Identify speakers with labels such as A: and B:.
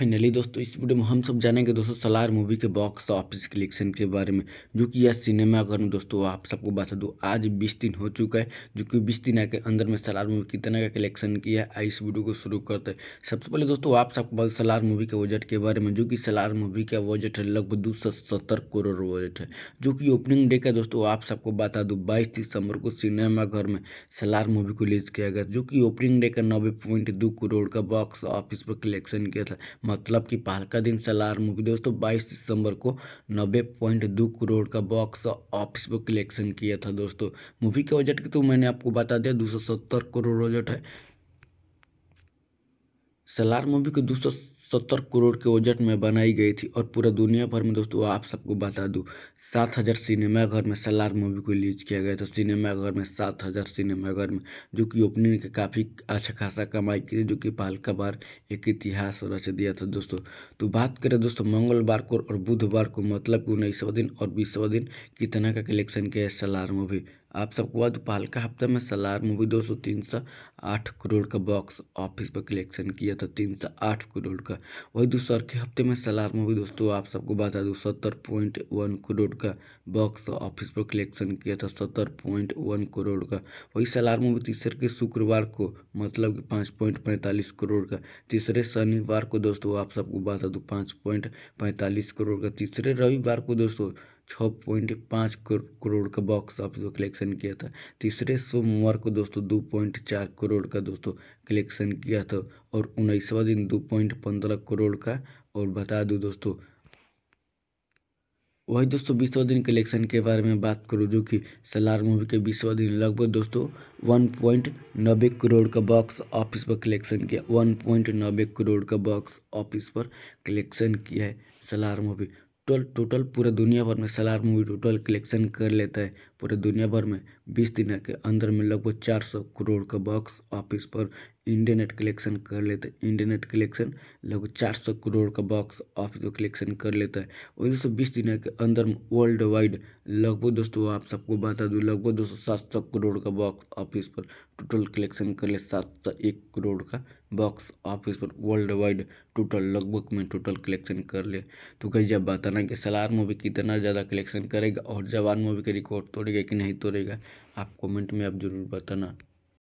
A: finally दोस्तों इस video में हम सब जानेंगे दोस्तों सलार मूवी के बॉक्स ऑफिस कलेक्शन के बारे में जो कि यह सिनेमाघर में दोस्तों आप सबको बता दूँ आज बीस दिन हो चुका है जो कि बीस दिन के अंदर में सलार मूवी कितना का कलेक्शन किया है इस वीडियो को शुरू करते हैं सबसे पहले दोस्तों आप सबको बता सलार मूवी के बजट के बारे में जो कि सलार मूवी का बजट है लगभग दो सौ सत्तर करोड़ बजट है जो कि ओपनिंग डे का दोस्तों आप सबको बता दूँ बाईस दिसंबर को सिनेमाघर में सलार मूवी को रिलीज किया गया जो कि ओपनिंग डे का नब्बे पॉइंट दो करोड़ का बॉक्स ऑफिस पर कलेक्शन किया था मतलब कि का दिन सलार मूवी दोस्तों तो 22 दिसंबर को नब्बे पॉइंट दो करोड़ का बॉक्स ऑफिस पर कलेक्शन किया था दोस्तों मूवी के बजट तो मैंने आपको बता दिया दो करोड़ बजट है सलार मूवी को दो सत्तर करोड़ के बजट में बनाई गई थी और पूरा दुनिया भर में दोस्तों आप सबको बता दूँ सात हज़ार सिनेमाघर में सलार मूवी को रिलीज किया गया था सिनेमाघर में सात हज़ार सिनेमाघर में जो कि ओपनिंग के काफ़ी अच्छा खासा कमाई की थी जो कि पहल का बार एक इतिहास रच दिया था दोस्तों तो बात करें दोस्तों मंगलवार को और बुधवार को मतलब उन्नीसवा दिन और बीसवा दिन कितना का कलेक्शन किया है सलार मूवी आप सबको दुपाल का हफ्ते में सलार मूवी दो सौ तीन सौ आठ करोड़ का बॉक्स ऑफिस पर कलेक्शन किया था तीन सौ आठ करोड़ का वही दूसर के हफ्ते में सलार मूवी दोस्तों आप सबको बता दूँ सत्तर पॉइंट वन करोड़ का बॉक्स ऑफिस पर कलेक्शन किया था सत्तर पॉइंट वन करोड़ का वही सलार मूवी तीसरे के शुक्रवार को मतलब कि पाँच पॉइंट पैंतालीस करोड़ का तीसरे शनिवार को दोस्तों आप सबको बता दूँ पाँच पॉइंट पैंतालीस करोड़ का तीसरे रविवार को दोस्तों छः पॉइंट पाँच करोड़ का बॉक्स ऑफिस कलेक्शन किया था तीसरे सोमवार को दोस्तों दो पॉइंट चार करोड़ का दोस्तों कलेक्शन किया था और उन्नीसवा दिन दो पॉइंट पंद्रह करोड़ का और बता दूँ दोस्तों वही दोस्तों बीसवा दिन कलेक्शन के बारे में बात करूं जो कि सलार मूवी के बीसवा दिन लगभग दोस्तों वन पॉइंट नब्बे करोड़ का बॉक्स ऑफिस पर कलेक्शन किया वन पॉइंट नब्बे करोड़ का बॉक्स ऑफिस पर कलेक्शन किया है सलार मूवी टोटल टोटल पूरे दुनिया भर में सलार मूवी टोटल कलेक्शन कर लेता है पूरे दुनिया भर में बीस दिन के अंदर में लगभग चार सौ करोड़ का बॉक्स ऑफिस पर इंटरनेट कलेक्शन कर लेते हैं इंटरनेट कलेक्शन लगभग चार सौ करोड़ का बॉक्स ऑफिस में कलेक्शन कर लेता है उन्नीस सौ बीस दिन के अंदर वर्ल्ड वाइड लगभग दोस्तों आप सबको बता दूँ लगभग दोस्तों सात सौ करोड़ का बॉक्स ऑफिस पर टोटल कलेक्शन कर ले सात सौ एक करोड़ का बॉक्स ऑफिस पर वर्ल्ड वाइड टोटल लगभग में टोटल कलेक्शन कर ले तो कहीं जब बताना कि सलार मूवी कितना ज़्यादा कलेक्शन करेगा और जवान मूवी का रिकॉर्ड तोड़ेगा कि नहीं तोड़ेगा आप कॉमेंट में आप ज़रूर बताना